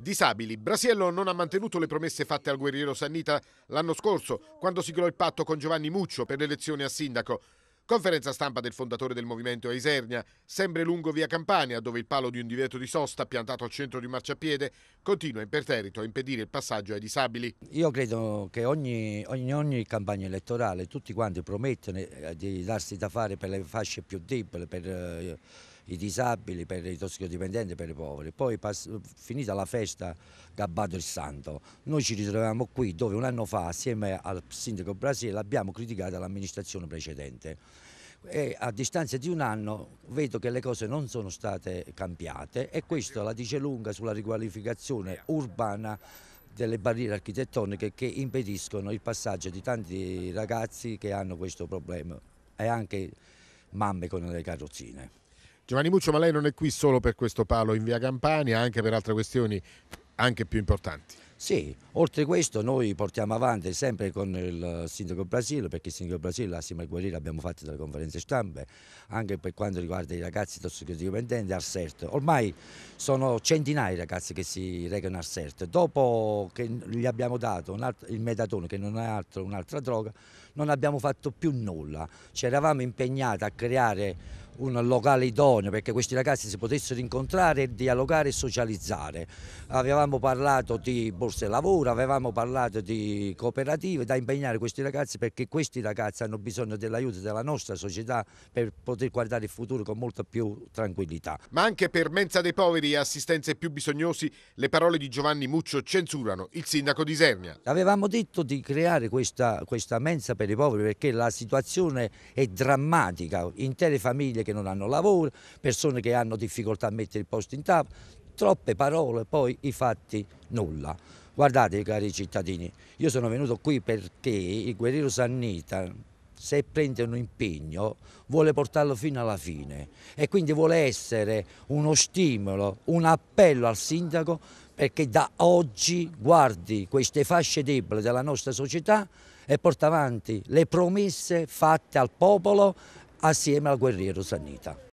Disabili. Brasiello non ha mantenuto le promesse fatte al guerriero Sannita l'anno scorso, quando siglò il patto con Giovanni Muccio per l'elezione a sindaco. Conferenza stampa del fondatore del movimento a Isernia, sempre lungo via Campania, dove il palo di un divieto di sosta piantato al centro di un marciapiede continua imperterrito a impedire il passaggio ai disabili. Io credo che ogni, ogni, ogni campagna elettorale tutti quanti promettono eh, di darsi da fare per le fasce più deboli, per eh, i disabili, per i tossicodipendenti, per i poveri. Poi finita la festa Gabbato il Santo, noi ci ritroviamo qui dove un anno fa assieme al sindaco Brasile abbiamo criticato l'amministrazione precedente e a distanza di un anno vedo che le cose non sono state cambiate e questo la dice lunga sulla riqualificazione urbana delle barriere architettoniche che impediscono il passaggio di tanti ragazzi che hanno questo problema e anche mamme con le carrozzine. Giovanni Muccio, ma lei non è qui solo per questo palo in via Campania, anche per altre questioni anche più importanti. Sì, oltre questo noi portiamo avanti sempre con il sindaco Brasile, perché il sindaco Brasile assieme a Guerriero abbiamo fatto delle conferenze stampe, anche per quanto riguarda i ragazzi tossicodipendenti al CERT. Ormai sono centinaia di ragazzi che si recano al CERT. Dopo che gli abbiamo dato altro, il metatone, che non è altro un'altra droga, non abbiamo fatto più nulla. Ci eravamo impegnati a creare un locale idoneo perché questi ragazzi si potessero incontrare, dialogare e socializzare. Avevamo parlato di borse lavoro, avevamo parlato di cooperative da impegnare questi ragazzi perché questi ragazzi hanno bisogno dell'aiuto della nostra società per poter guardare il futuro con molta più tranquillità. Ma anche per mensa dei poveri e assistenze ai più bisognosi le parole di Giovanni Muccio censurano il sindaco di Sernia. Avevamo detto di creare questa, questa mensa per i poveri perché la situazione è drammatica, intere famiglie che non hanno lavoro, persone che hanno difficoltà a mettere il posto in tavola, troppe parole, poi i fatti nulla. Guardate cari cittadini, io sono venuto qui perché il guerriero Sannita se prende un impegno vuole portarlo fino alla fine e quindi vuole essere uno stimolo, un appello al sindaco perché da oggi guardi queste fasce deboli della nostra società e porta avanti le promesse fatte al popolo assieme al guerriero Sannita.